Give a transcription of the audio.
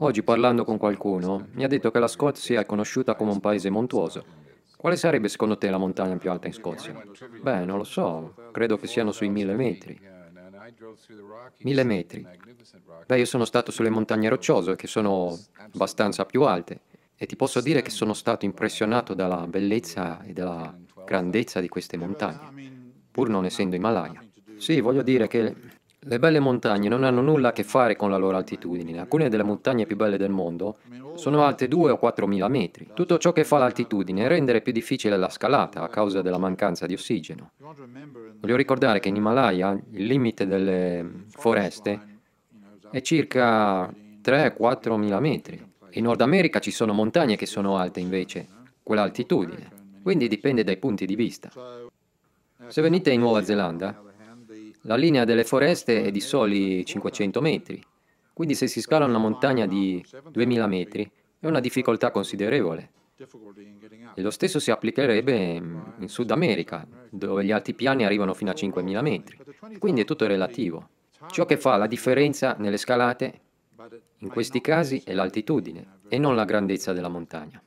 Oggi parlando con qualcuno mi ha detto che la Scozia è conosciuta come un paese montuoso. Quale sarebbe secondo te la montagna più alta in Scozia? Beh, non lo so, credo che siano sui mille metri. Mille metri. Beh, io sono stato sulle montagne rocciose che sono abbastanza più alte e ti posso dire che sono stato impressionato dalla bellezza e dalla grandezza di queste montagne, pur non essendo Himalaya. Sì, voglio dire che le belle montagne non hanno nulla a che fare con la loro altitudine. Alcune delle montagne più belle del mondo sono alte 2 o 4 mila metri. Tutto ciò che fa l'altitudine è rendere più difficile la scalata a causa della mancanza di ossigeno. Voglio ricordare che in Himalaya il limite delle foreste è circa 3-4 mila metri. In Nord America ci sono montagne che sono alte invece, quell'altitudine. Quindi dipende dai punti di vista. Se venite in Nuova Zelanda, la linea delle foreste è di soli 500 metri, quindi se si scala una montagna di 2000 metri è una difficoltà considerevole. E lo stesso si applicherebbe mm, in Sud America, dove gli altipiani arrivano fino a 5000 metri. Quindi è tutto relativo. Ciò che fa la differenza nelle scalate, in questi casi, è l'altitudine e non la grandezza della montagna.